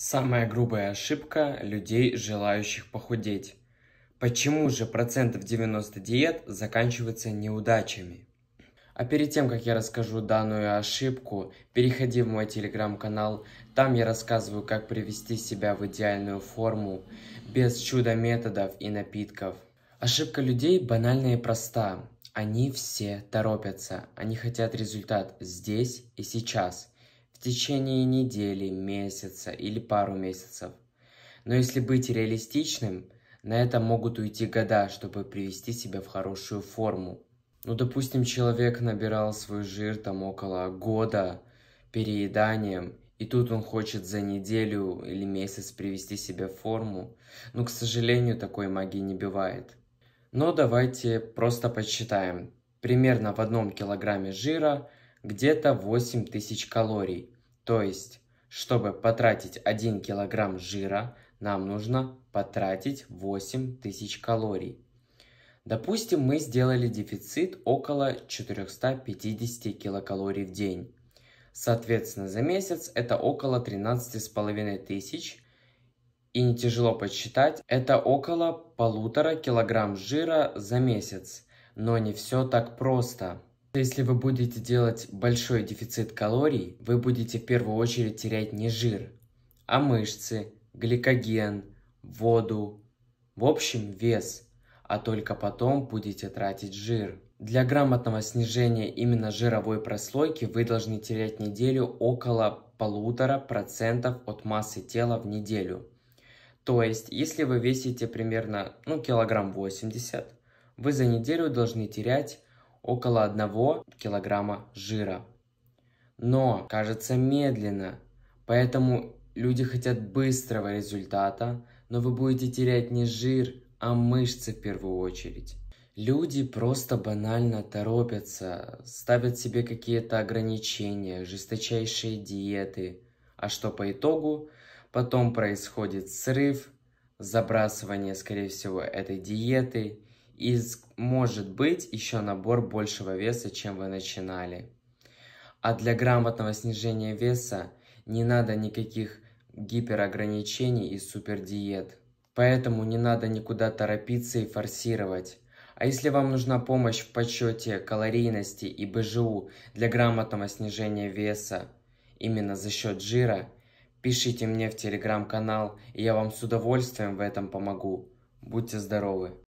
Самая грубая ошибка людей, желающих похудеть. Почему же процентов 90 диет заканчиваются неудачами? А перед тем, как я расскажу данную ошибку, переходи в мой телеграм-канал. Там я рассказываю, как привести себя в идеальную форму, без чуда методов и напитков. Ошибка людей банальна и проста. Они все торопятся, они хотят результат здесь и сейчас – в течение недели, месяца или пару месяцев. Но если быть реалистичным, на это могут уйти года, чтобы привести себя в хорошую форму. Ну, допустим, человек набирал свой жир там около года перееданием, и тут он хочет за неделю или месяц привести себя в форму. Но, к сожалению, такой магии не бывает. Но давайте просто подсчитаем. Примерно в одном килограмме жира где-то 8 тысяч калорий. То есть, чтобы потратить 1 килограмм жира, нам нужно потратить 8 тысяч калорий. Допустим, мы сделали дефицит около 450 килокалорий в день. Соответственно, за месяц это около 13,5 тысяч. И не тяжело подсчитать, это около полутора килограмм жира за месяц. Но не все так просто что если вы будете делать большой дефицит калорий, вы будете в первую очередь терять не жир, а мышцы, гликоген, воду, в общем вес, а только потом будете тратить жир. Для грамотного снижения именно жировой прослойки вы должны терять неделю около полутора процентов от массы тела в неделю. То есть, если вы весите примерно ну, килограмм 80, вы за неделю должны терять около 1 килограмма жира. Но кажется медленно, поэтому люди хотят быстрого результата, но вы будете терять не жир, а мышцы в первую очередь. Люди просто банально торопятся, ставят себе какие-то ограничения, жесточайшие диеты, а что по итогу? Потом происходит срыв, забрасывание, скорее всего, этой диеты – и может быть еще набор большего веса, чем вы начинали. А для грамотного снижения веса не надо никаких гиперограничений и супердиет. Поэтому не надо никуда торопиться и форсировать. А если вам нужна помощь в подсчете калорийности и БЖУ для грамотного снижения веса именно за счет жира, пишите мне в телеграм-канал, и я вам с удовольствием в этом помогу. Будьте здоровы!